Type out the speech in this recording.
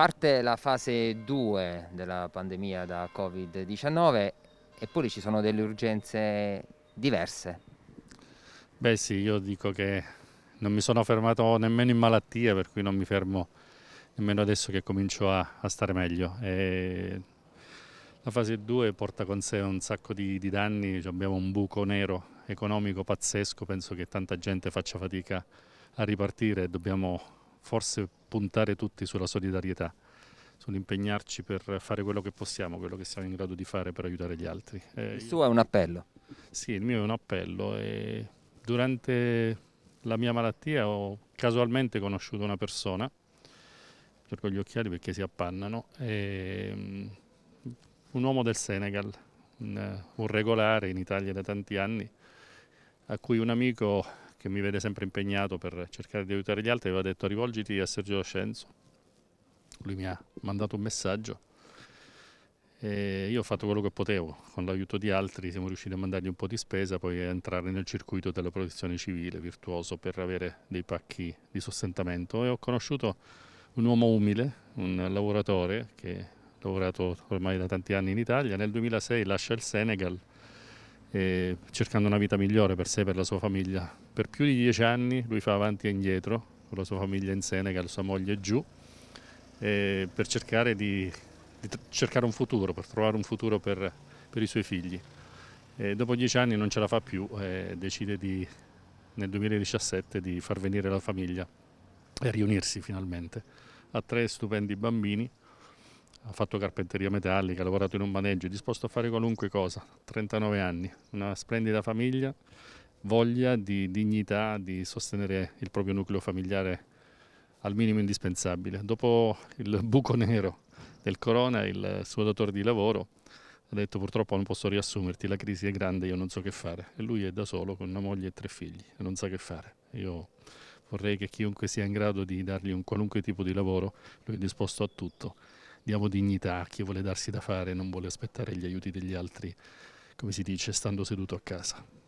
Parte la fase 2 della pandemia da Covid-19 eppure ci sono delle urgenze diverse. Beh sì, io dico che non mi sono fermato nemmeno in malattia, per cui non mi fermo nemmeno adesso che comincio a, a stare meglio. E la fase 2 porta con sé un sacco di, di danni, cioè abbiamo un buco nero economico pazzesco, penso che tanta gente faccia fatica a ripartire, dobbiamo forse puntare tutti sulla solidarietà, sull'impegnarci per fare quello che possiamo, quello che siamo in grado di fare per aiutare gli altri. Eh, il suo è un appello? Sì, il mio è un appello. E durante la mia malattia ho casualmente conosciuto una persona, cerco gli occhiali perché si appannano, e, um, un uomo del Senegal, un, un regolare in Italia da tanti anni, a cui un amico che mi vede sempre impegnato per cercare di aiutare gli altri, aveva detto rivolgiti a Sergio Ascenzo. Lui mi ha mandato un messaggio e io ho fatto quello che potevo, con l'aiuto di altri siamo riusciti a mandargli un po' di spesa, poi a entrare nel circuito della protezione civile virtuoso per avere dei pacchi di sostentamento e ho conosciuto un uomo umile, un lavoratore che ha lavorato ormai da tanti anni in Italia, nel 2006 lascia il Senegal eh, cercando una vita migliore per sé e per la sua famiglia. Per più di dieci anni lui fa avanti e indietro con la sua famiglia in Senegal, sua moglie giù, eh, per cercare, di, di cercare un futuro, per trovare un futuro per, per i suoi figli. E dopo dieci anni non ce la fa più e decide di, nel 2017 di far venire la famiglia e riunirsi finalmente. Ha tre stupendi bambini ha fatto carpenteria metallica, ha lavorato in un maneggio, è disposto a fare qualunque cosa, 39 anni, una splendida famiglia, voglia di dignità, di sostenere il proprio nucleo familiare al minimo indispensabile. Dopo il buco nero del corona, il suo datore di lavoro ha detto purtroppo non posso riassumerti, la crisi è grande, io non so che fare. E lui è da solo con una moglie e tre figli e non sa che fare. Io vorrei che chiunque sia in grado di dargli un qualunque tipo di lavoro, lui è disposto a tutto diamo dignità a chi vuole darsi da fare e non vuole aspettare gli aiuti degli altri, come si dice, stando seduto a casa.